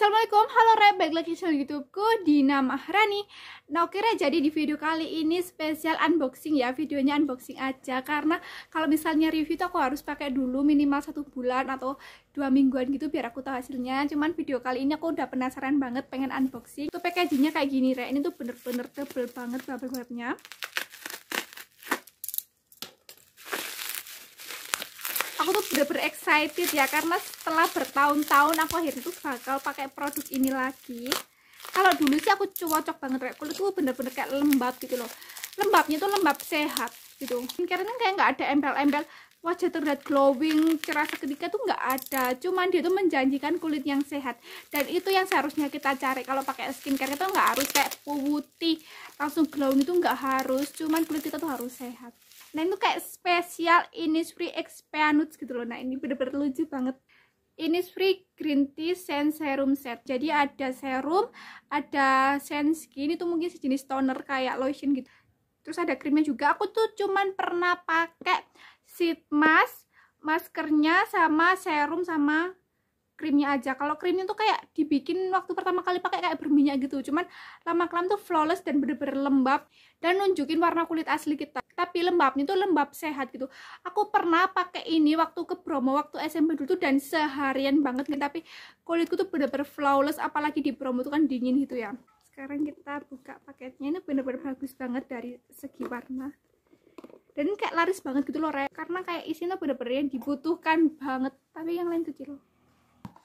Assalamualaikum, halo Rep, balik lagi channel YouTubeku Dina Mahrani Nah oke jadi di video kali ini spesial unboxing ya Videonya unboxing aja Karena kalau misalnya review tuh aku harus pakai dulu minimal satu bulan atau dua mingguan gitu biar aku tahu hasilnya Cuman video kali ini aku udah penasaran banget pengen unboxing Itu packagingnya kayak gini re, ini tuh bener-bener tebel banget bubble wrapnya aku tuh bener-bener excited ya karena setelah bertahun-tahun aku akhirnya tuh bakal pakai produk ini lagi kalau dulu sih aku cocok banget kayak kulit tuh bener-bener kayak lembab gitu loh lembabnya tuh lembab sehat gitu karena kayak nggak ada embel-embel wajah terlihat glowing cerah seketika tuh nggak ada cuman dia tuh menjanjikan kulit yang sehat dan itu yang seharusnya kita cari kalau pakai skincare itu nggak harus kayak putih langsung glowing itu nggak harus cuman kulit kita tuh harus sehat nah itu kayak spesial Innisfree expanded gitu loh nah ini bener-bener lucu banget Innisfree Green Tea Sense Serum Set jadi ada serum ada sense skin itu mungkin sejenis toner kayak lotion gitu terus ada krimnya juga aku tuh cuman pernah pakai sheet mask maskernya sama serum sama krimnya aja kalau krimnya tuh kayak dibikin waktu pertama kali pakai kayak berminyak gitu cuman lama kelam tuh flawless dan bener-bener lembab dan nunjukin warna kulit asli kita tapi lembabnya tuh lembab sehat gitu aku pernah pakai ini waktu ke promo waktu SMP dulu tuh dan seharian banget gitu tapi kulitku tuh bener-bener flawless apalagi di promo tuh kan dingin gitu ya sekarang kita buka paketnya ini bener-bener bagus banget dari segi warna dan kayak laris banget gitu loh Re. karena kayak isinya bener-bener yang dibutuhkan banget tapi yang lain tuh kecil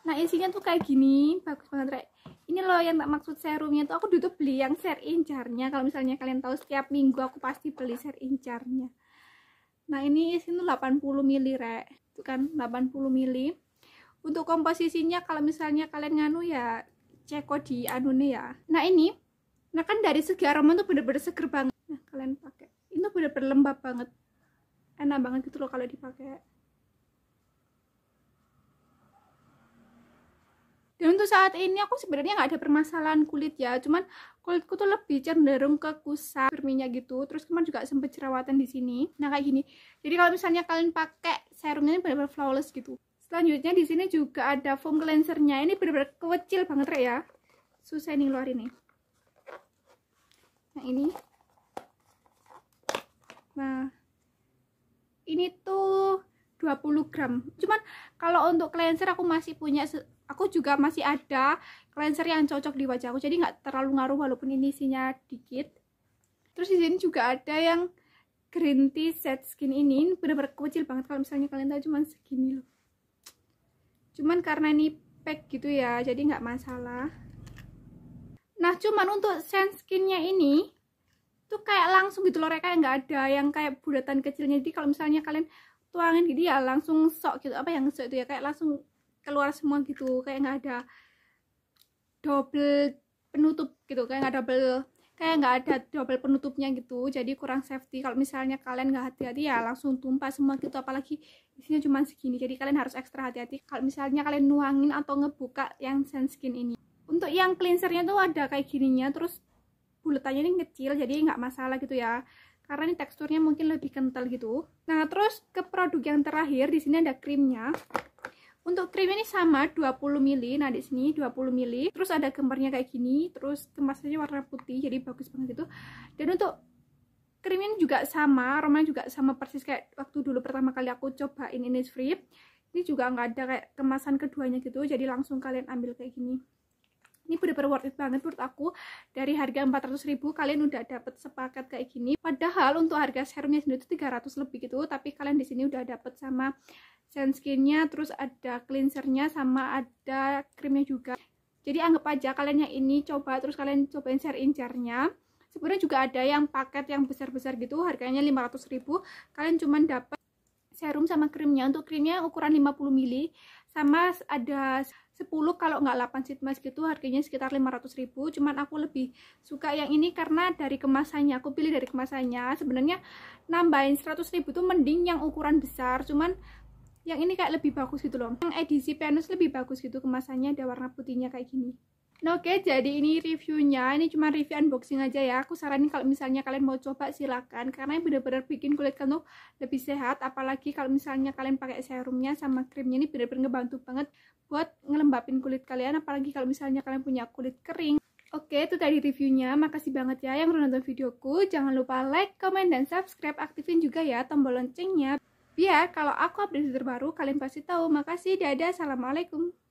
nah isinya tuh kayak gini bagus banget Rek ini loh yang tak maksud serumnya tuh aku dulu beli yang share incarnya kalau misalnya kalian tahu setiap minggu aku pasti beli share incarnya nah ini isinya 80 mili Rek itu kan 80 mili untuk komposisinya kalau misalnya kalian nganu ya ceko di anu nih ya nah ini nah kan dari segi aroma tuh bener-bener seger banget nah kalian pakai ini tuh bener-bener lembab banget enak banget gitu loh kalau dipakai ya untuk saat ini aku sebenarnya nggak ada permasalahan kulit ya cuman kulitku tuh lebih cenderung ke kusam berminyak gitu terus kemarin juga sempet jerawatan di sini nah kayak gini jadi kalau misalnya kalian pakai serumnya ini benar-benar flawless gitu selanjutnya di sini juga ada foam cleansernya ini benar-benar kecil banget ya susah ini luar ini nah ini nah ini tuh 20 gram cuman kalau untuk cleanser aku masih punya aku juga masih ada cleanser yang cocok di wajahku jadi nggak terlalu ngaruh walaupun ini isinya dikit terus di sini juga ada yang green tea set skin ini bener-bener kecil banget kalau misalnya kalian tahu cuman segini loh cuman karena ini pack gitu ya jadi nggak masalah nah cuman untuk skinnya ini tuh kayak langsung gitu loh mereka yang nggak ada yang kayak bulatan kecilnya jadi kalau misalnya kalian tuangin gitu ya langsung sok gitu apa yang sok itu ya kayak langsung keluar semua gitu kayak nggak ada double penutup gitu kayak nggak double kayak nggak ada double penutupnya gitu jadi kurang safety kalau misalnya kalian nggak hati-hati ya langsung tumpah semua gitu apalagi isinya cuma segini jadi kalian harus ekstra hati-hati kalau misalnya kalian nuangin atau ngebuka yang sunscreen ini untuk yang cleansernya tuh ada kayak gininya terus bulatannya ini kecil jadi nggak masalah gitu ya karena ini teksturnya mungkin lebih kental gitu nah terus ke produk yang terakhir di sini ada krimnya untuk trim ini sama 20 ml, Nah, di sini 20 ml, Terus ada gambarnya kayak gini, terus kemasannya warna putih jadi bagus banget itu. Dan untuk krim ini juga sama, aromanya juga sama persis kayak waktu dulu pertama kali aku cobain ini free. Ini juga nggak ada kayak kemasan keduanya gitu, jadi langsung kalian ambil kayak gini. Ini bener-bener worth it banget menurut aku. Dari harga 400 ribu kalian udah dapet sepaket kayak gini. Padahal untuk harga serumnya sendiri itu 300 lebih gitu, tapi kalian di sini udah dapet sama skinnya terus ada cleansernya sama ada krimnya juga jadi anggap aja kalian yang ini coba terus kalian cobain share-in sebenarnya juga ada yang paket yang besar-besar gitu harganya 500 ribu kalian cuman dapat serum sama krimnya untuk krimnya ukuran 50 ml sama ada 10 kalau nggak 8 sheet mask gitu harganya sekitar 500 ribu cuman aku lebih suka yang ini karena dari kemasannya aku pilih dari kemasannya sebenarnya nambahin 100 ribu tuh mending yang ukuran besar cuman yang ini kayak lebih bagus gitu loh yang edisi pianus lebih bagus gitu kemasannya ada warna putihnya kayak gini nah, oke okay, jadi ini reviewnya ini cuma review unboxing aja ya aku saranin kalau misalnya kalian mau coba silakan karena bener-bener bikin kulit kalian tuh lebih sehat apalagi kalau misalnya kalian pakai serumnya sama krimnya ini bener-bener ngebantu banget buat ngelembapin kulit kalian apalagi kalau misalnya kalian punya kulit kering Oke, itu tadi reviewnya. Makasih banget ya yang udah nonton videoku. Jangan lupa like, comment, dan subscribe. Aktifin juga ya tombol loncengnya. Biar ya, kalau aku update terbaru, kalian pasti tahu. Makasih, dadah, assalamualaikum.